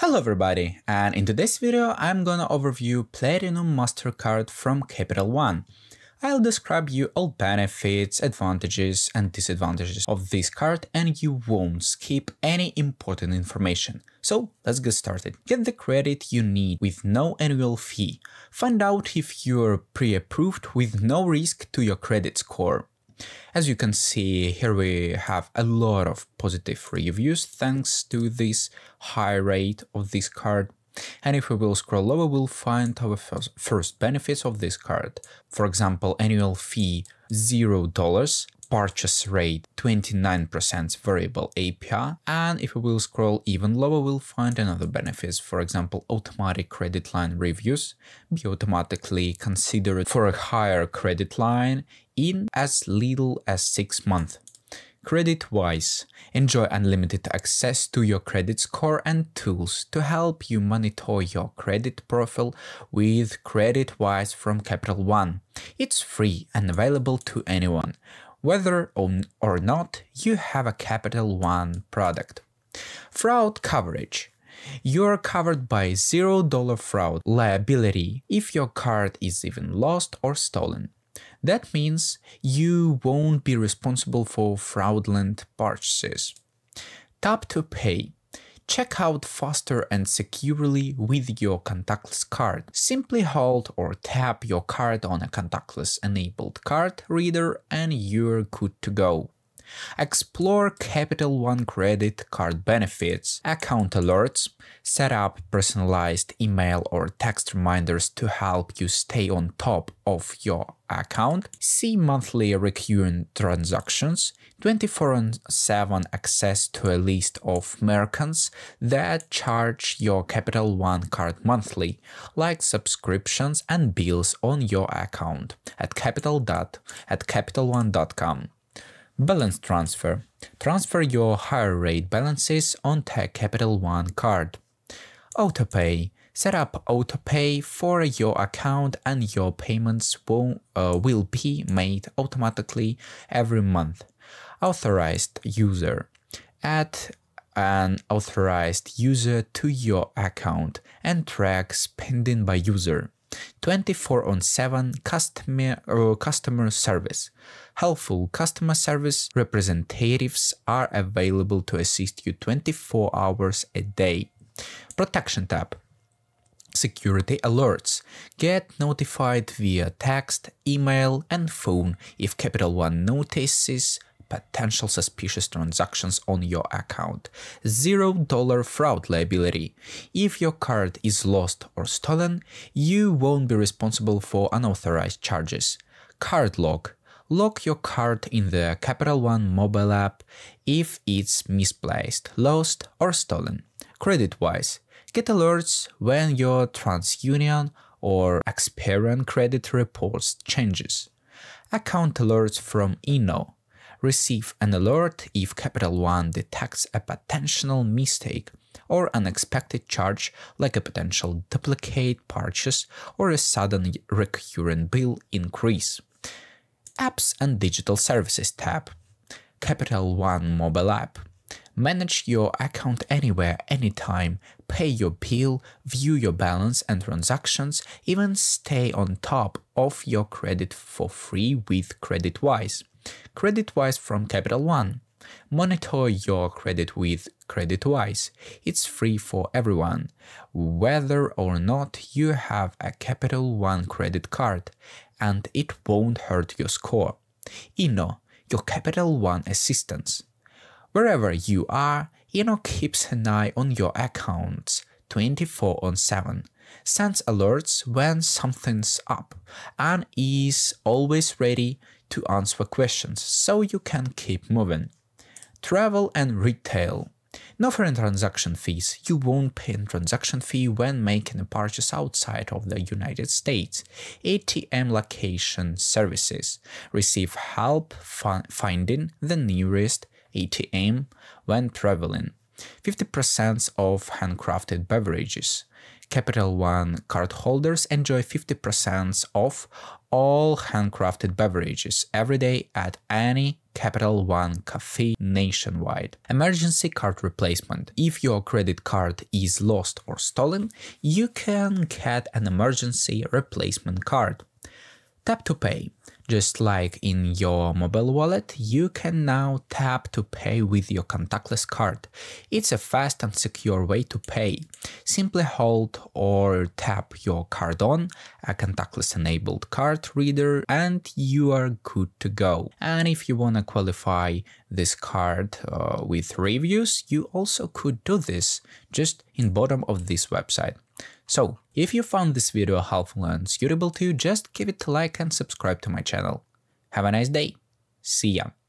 Hello everybody, and in today's video I'm gonna overview Platinum Mastercard from Capital One. I'll describe you all benefits, advantages and disadvantages of this card and you won't skip any important information. So let's get started. Get the credit you need with no annual fee. Find out if you're pre-approved with no risk to your credit score. As you can see, here we have a lot of positive reviews thanks to this high rate of this card. And if we will scroll lower, we'll find our first, first benefits of this card. For example, annual fee $0, purchase rate 29% variable APR. And if we will scroll even lower, we'll find another benefits, for example, automatic credit line reviews be automatically considered for a higher credit line in as little as six months. wise, Enjoy unlimited access to your credit score and tools to help you monitor your credit profile with Credit Wise from Capital One. It's free and available to anyone whether or not you have a Capital One product. Fraud coverage. You are covered by $0 fraud liability if your card is even lost or stolen. That means you won't be responsible for fraudulent purchases. Tap to pay. Check out faster and securely with your contactless card. Simply hold or tap your card on a contactless enabled card reader and you're good to go. Explore Capital One credit card benefits, account alerts, set up personalized email or text reminders to help you stay on top of your account, see monthly recurring transactions, 24-7 access to a list of merchants that charge your Capital One card monthly, like subscriptions and bills on your account at capital. at capitalone.com. Balance transfer. Transfer your higher rate balances on Tech Capital One card. Autopay. Set up autopay for your account and your payments will, uh, will be made automatically every month. Authorized user. Add an authorized user to your account and track spending by user. 24 on 7 customer, uh, customer service. Helpful customer service representatives are available to assist you 24 hours a day. Protection tab. Security alerts. Get notified via text, email, and phone if Capital One notices potential suspicious transactions on your account. $0 fraud liability. If your card is lost or stolen, you won't be responsible for unauthorized charges. Card lock. Lock your card in the Capital One mobile app if it's misplaced, lost or stolen. Credit-wise, get alerts when your TransUnion or Experian credit reports changes. Account alerts from Inno receive an alert if Capital One detects a potential mistake or unexpected charge like a potential duplicate purchase or a sudden recurrent bill increase. Apps and Digital Services tab. Capital One mobile app. Manage your account anywhere, anytime, pay your bill, view your balance and transactions, even stay on top of your credit for free with CreditWise. Creditwise from Capital One. Monitor your credit with Creditwise. It's free for everyone, whether or not you have a Capital One credit card, and it won't hurt your score. Ino, your Capital One assistance. Wherever you are, Ino keeps an eye on your accounts 24 on 7, sends alerts when something's up, and is always ready to answer questions, so you can keep moving. Travel and retail. No foreign transaction fees. You won't pay a transaction fee when making a purchase outside of the United States. ATM location services. Receive help finding the nearest ATM when traveling. 50% of handcrafted beverages. Capital One cardholders enjoy 50% off all handcrafted beverages every day at any Capital One cafe nationwide. Emergency card replacement. If your credit card is lost or stolen, you can get an emergency replacement card. Tap to pay. Just like in your mobile wallet, you can now tap to pay with your contactless card. It's a fast and secure way to pay. Simply hold or tap your card on a contactless enabled card reader and you are good to go. And if you wanna qualify this card uh, with reviews, you also could do this just in bottom of this website. So, if you found this video helpful and suitable to you, just give it a like and subscribe to my channel. Have a nice day. See ya.